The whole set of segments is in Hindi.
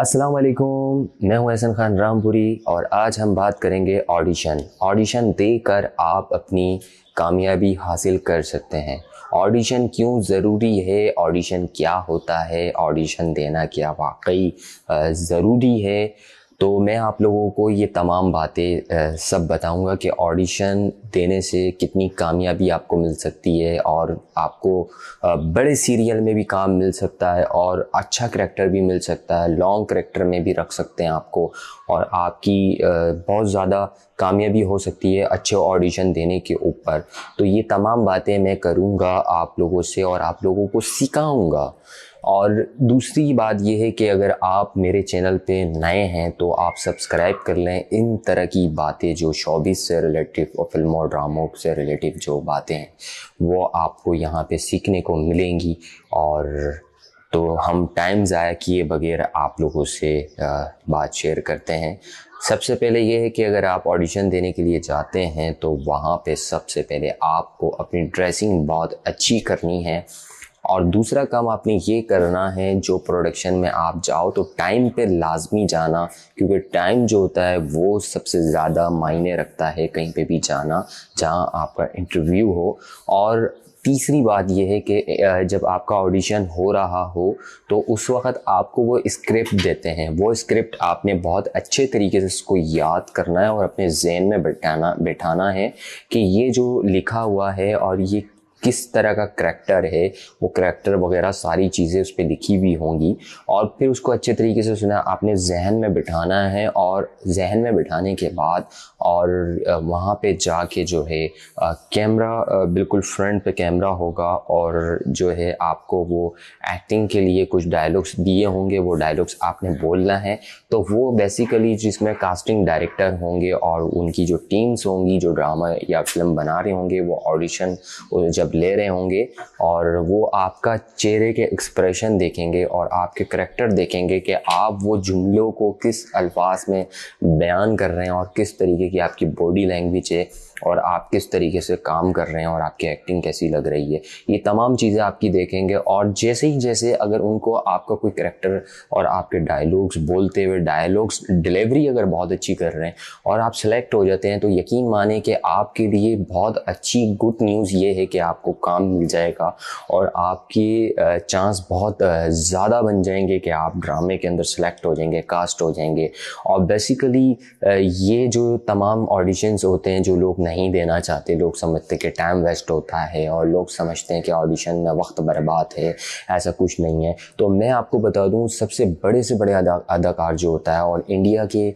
अस्सलाम वालेकुम मैं हूं एहसन खान रामपुरी और आज हम बात करेंगे ऑडिशन ऑडिशन देकर आप अपनी कामयाबी हासिल कर सकते हैं ऑडिशन क्यों ज़रूरी है ऑडिशन क्या होता है ऑडिशन देना क्या वाकई ज़रूरी है तो मैं आप लोगों को ये तमाम बातें सब बताऊंगा कि ऑडिशन देने से कितनी कामयाबी आपको मिल सकती है और आपको बड़े सीरियल में भी काम मिल सकता है और अच्छा करेक्टर भी मिल सकता है लॉन्ग करेक्टर में भी रख सकते हैं आपको और आपकी बहुत ज़्यादा कामयाबी हो सकती है अच्छे ऑडिशन देने के ऊपर तो ये तमाम बातें मैं करूँगा आप लोगों से और आप लोगों को सिखाऊँगा और दूसरी बात यह है कि अगर आप मेरे चैनल पे नए हैं तो आप सब्सक्राइब कर लें इन तरह की बातें जो शॉबिस से रिलेटिव और फिल्मों ड्रामों से रिलेटिव जो बातें हैं वो आपको यहाँ पे सीखने को मिलेंगी और तो हम टाइम ज़ाया किए बगैर आप लोगों से बात शेयर करते हैं सबसे पहले यह है कि अगर आप ऑडिशन देने के लिए जाते हैं तो वहाँ पे सबसे पहले आपको अपनी ड्रेसिंग बहुत अच्छी करनी है और दूसरा काम आपने ये करना है जो प्रोडक्शन में आप जाओ तो टाइम पे लाजमी जाना क्योंकि टाइम जो होता है वो सबसे ज़्यादा मायने रखता है कहीं पे भी जाना जहाँ आपका इंटरव्यू हो और तीसरी बात यह है कि जब आपका ऑडिशन हो रहा हो तो उस वक्त आपको वो स्क्रिप्ट देते हैं वो स्क्रिप्ट आपने बहुत अच्छे तरीके से उसको याद करना है और अपने जहन में बैठाना बैठाना है कि ये जो लिखा हुआ है और ये किस तरह का करैक्टर है वो करैक्टर वगैरह सारी चीज़ें उस पर लिखी हुई होंगी और फिर उसको अच्छे तरीके से सुना आपने जहन में बिठाना है और जहन में बिठाने के बाद और वहाँ पे जाके जो है कैमरा बिल्कुल फ्रंट पे कैमरा होगा और जो है आपको वो एक्टिंग के लिए कुछ डायलॉग्स दिए होंगे वो डायलॉग्स आपने बोलना है तो वो बेसिकली जिसमें कास्टिंग डायरेक्टर होंगे और उनकी जो टीम्स होंगी जो ड्रामा या फिल्म बना रहे होंगे वो ऑडिशन जब ले रहे होंगे और वो आपका चेहरे के एक्सप्रेशन देखेंगे और आपके करेक्टर देखेंगे कि आप वो जुमलों को किस अल्फाज में बयान कर रहे हैं और किस तरीके तरीके की आपकी बॉडी लैंग्वेज है और आप किस तरीके से काम कर रहे हैं और आपकी एक्टिंग कैसी लग रही है ये तमाम चीज़ें आपकी देखेंगे और जैसे ही जैसे अगर उनको आपका कोई करेक्टर और आपके डायलॉग्स बोलते हुए डायलॉग्स डिलीवरी अगर बहुत अच्छी कर रहे हैं और आप सेलेक्ट हो जाते हैं तो यकीन माने कि आपके लिए बहुत अच्छी गुड न्यूज़ ये है कि आपको काम मिल जाएगा और आपके चांस बहुत ज़्यादा बन जाएंगे कि आप ड्रामे के अंदर सेलेक्ट हो जाएंगे कास्ट हो जाएंगे और बेसिकली ये जो तमाम तमाम ऑडिशंस होते हैं जो लोग नहीं देना चाहते लोग समझते कि टाइम वेस्ट होता है और लोग समझते हैं कि ऑडिशन में वक्त बर्बाद है ऐसा कुछ नहीं है तो मैं आपको बता दूँ सबसे बड़े से बड़े अदाकार जो होता है और इंडिया के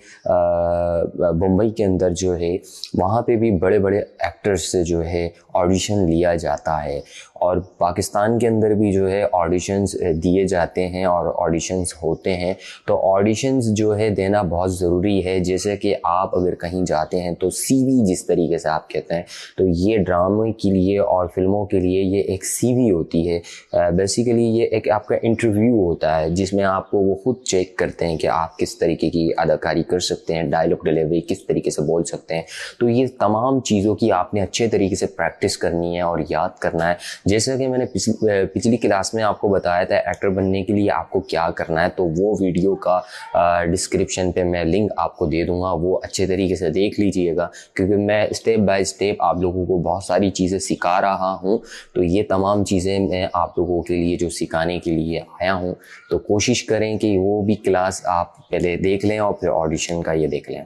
बम्बई के अंदर जो है वहाँ पर भी बड़े बड़े एक्टर्स से जो है ऑडिशन लिया जाता है और पाकिस्तान के अंदर भी जो है ऑडिशंस दिए जाते हैं और ऑडिशंस होते हैं तो ऑडिशंस जो है देना बहुत ज़रूरी है जैसे कि आप अगर कहीं जाते हैं तो सीवी जिस तरीके से आप कहते हैं तो ये ड्रामे के लिए और फिल्मों के लिए ये एक सीवी होती है बेसिकली ये एक आपका इंटरव्यू होता है जिसमें आपको वो खुद चेक करते हैं कि आप किस तरीके की अदाकारी कर सकते हैं डायलॉग डिलीवरी किस तरीके से बोल सकते हैं तो ये तमाम चीज़ों की आपने अच्छे तरीके से प्रैक्टिस करनी है और याद करना है जैसा कि मैंने पिछली पिछली क्लास में आपको बताया था एक्टर बनने के लिए आपको क्या करना है तो वो वीडियो का डिस्क्रिप्शन पे मैं लिंक आपको दे दूंगा वो अच्छे तरीके से देख देख लीजिएगा क्योंकि मैं स्टेप बाय स्टेप आप लोगों को बहुत सारी चीज़ें सिखा रहा हूँ तो ये तमाम चीज़ें मैं आप लोगों के लिए जो सिखाने के लिए आया हूँ तो कोशिश करें कि वो भी क्लास आप पहले देख लें और फिर ऑडिशन का ये देख लें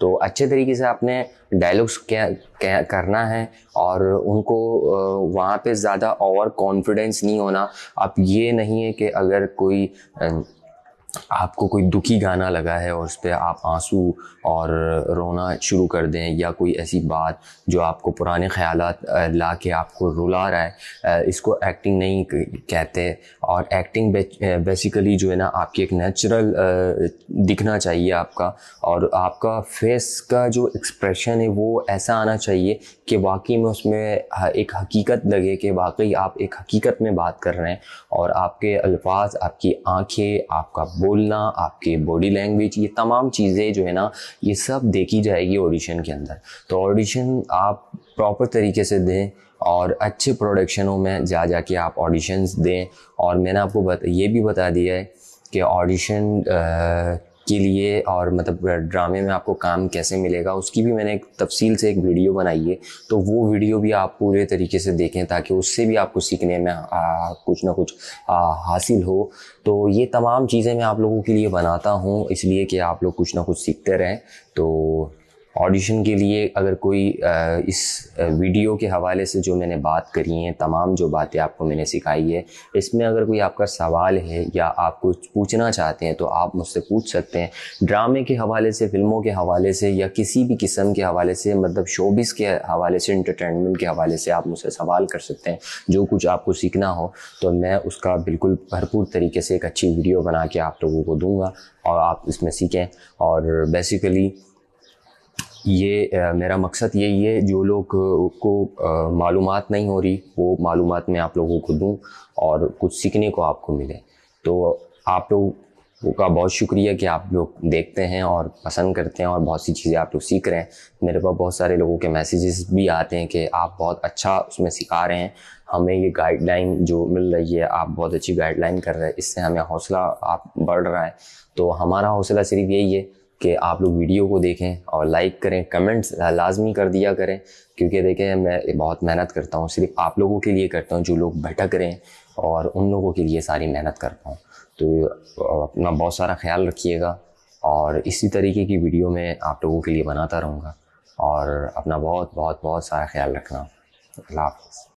तो अच्छे तरीके से आपने डायलॉग्स क्या, क्या करना है और उनको वहाँ पे ज़्यादा ओवर कॉन्फिडेंस नहीं होना आप ये नहीं है कि अगर कोई आपको कोई दुखी गाना लगा है और उस पर आप आंसू और रोना शुरू कर दें या कोई ऐसी बात जो आपको पुराने ख्याल ला के आपको रुला रहा है इसको एक्टिंग नहीं कहते और एक्टिंग बेसिकली जो है ना आपकी एक नेचुरल दिखना चाहिए आपका और आपका फेस का जो एक्सप्रेशन है वो ऐसा आना चाहिए कि वाकई में उसमें एक हकीकत लगे कि वाकई आप एक हकीकत में बात कर रहे हैं और आपके अल्फाज आपकी आंखें आपका बोलना आपके बॉडी लैंग्वेज ये तमाम चीज़ें जो है ना ये सब देखी जाएगी ऑडिशन के अंदर तो ऑडिशन आप प्रॉपर तरीके से दें और अच्छे प्रोडक्शनों में जा जा के आप ऑडिशंस दें और मैंने आपको बत, ये भी बता दिया है कि ऑडिशन के लिए और मतलब ड्रामे में आपको काम कैसे मिलेगा उसकी भी मैंने एक तफसील से एक वीडियो बनाई है तो वो वीडियो भी आप पूरे तरीके से देखें ताकि उससे भी आपको सीखने में आ, कुछ ना कुछ आ, हासिल हो तो ये तमाम चीज़ें मैं आप लोगों के लिए बनाता हूँ इसलिए कि आप लोग कुछ ना कुछ सीखते रहें तो ऑडिशन के लिए अगर कोई इस वीडियो के हवाले से जो मैंने बात करी है तमाम जो बातें आपको मैंने सिखाई है इसमें अगर कोई आपका सवाल है या आप कुछ पूछना चाहते हैं तो आप मुझसे पूछ सकते हैं ड्रामे के हवाले से फिल्मों के हवाले से या किसी भी किस्म के हवाले से मतलब शोबिस के हवाले से इंटरटेनमेंट के हवाले से आप मुझसे सवाल कर सकते हैं जो कुछ आपको सीखना हो तो मैं उसका बिल्कुल भरपूर तरीके से एक अच्छी वीडियो बना के आप लोगों को दूँगा और आप इसमें सीखें और बेसिकली ये आ, मेरा मकसद यही है जो लोग को मालूम नहीं हो रही वो मालूम मैं आप लोगों को दूँ और कुछ सीखने को आपको मिले तो आप लोग का बहुत शुक्रिया कि आप लोग देखते हैं और पसंद करते हैं और बहुत सी चीज़ें आप लोग सीख रहे हैं मेरे पास बहुत सारे लोगों के मैसेजेस भी आते हैं कि आप बहुत अच्छा उसमें सिखा रहे हैं हमें ये गाइडलाइन जो मिल रही है आप बहुत अच्छी गाइडलाइन कर रहे हैं इससे हमें हौसला आप बढ़ रहा है तो हमारा हौसला सिर्फ यही है कि आप लोग वीडियो को देखें और लाइक करें कमेंट्स लाजमी कर दिया करें क्योंकि देखें मैं बहुत मेहनत करता हूँ सिर्फ आप लोगों के लिए करता हूँ जो लोग भटक रहे हैं और उन लोगों के लिए सारी मेहनत करता हूँ तो अपना बहुत सारा ख्याल रखिएगा और इसी तरीके की वीडियो मैं आप लोगों के लिए बनाता रहूँगा और अपना बहुत बहुत बहुत सारा ख्याल रखना अल्लाह हाफ़